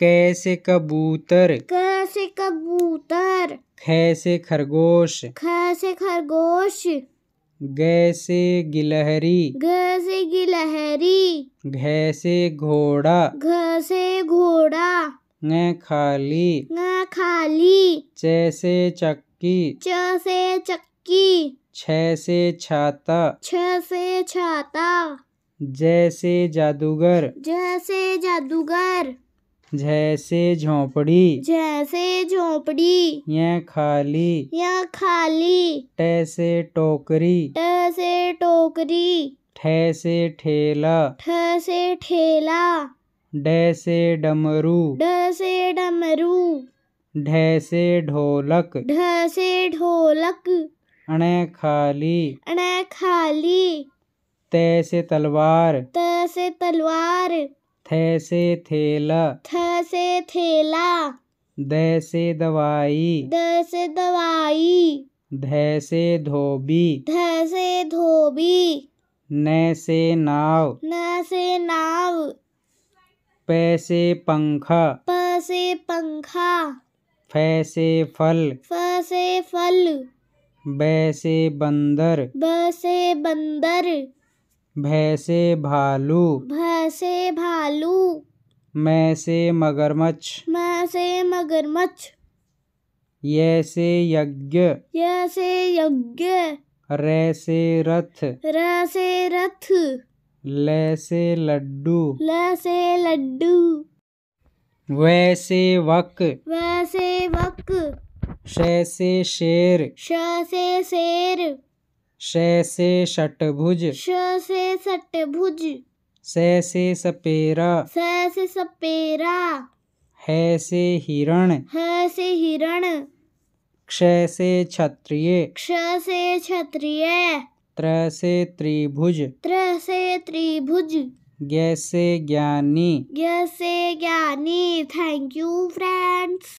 कैसे कबूतर कैसे कबूतर खैसे खरगोश खैसे खरगोश गैसे गिलहरी गैसे गिलहरी घैसे घोड़ा घैसे घोड़ा न खाली न खाली जैसे चक्की जैसे चक्की छह से छाता छह से छाता जैसे जादूगर जैसे जादूगर जैसे झोपड़ी जैसे झोपड़ी यह खाली यह खाली टैसे टोकरी टैसे टोकरी ठैसे ठेला ठैसे ठेला डैसे डमरू डैसे डमरू ढैसे ढोलक ढैसे ढोलक अणे खाली अणे खाली तैसे तलवार तैसे तलवार थे से थैला थ से थैला द से दवाई द से दवाई ध से धोबी ध से धोबी न से नाव न से नाव प से पंखा प से पंखा फ से फल फ से फल ब से बंदर ब से बंदर भैसे भालू भैसे भालू मैं से मगरमच्छ मैं से मगरमच्छ यह से यज्ञ यह से यज्ञ रे से रथ रे से रथ ले से लड्डू ले से लड्डू वैसे वक वैसे वक शे से शेर श से शेर से षटभुज श से षटभुज से सपेरा स से सपेरा है से हिरण है से हिरण क्ष से क्षत्रिय क्ष से क्षत्रिय त्र से त्रिभुज त्र से त्रिभुज गैस से ज्ञानी गैस से ज्ञानी थैंक यू फ्रेंड्स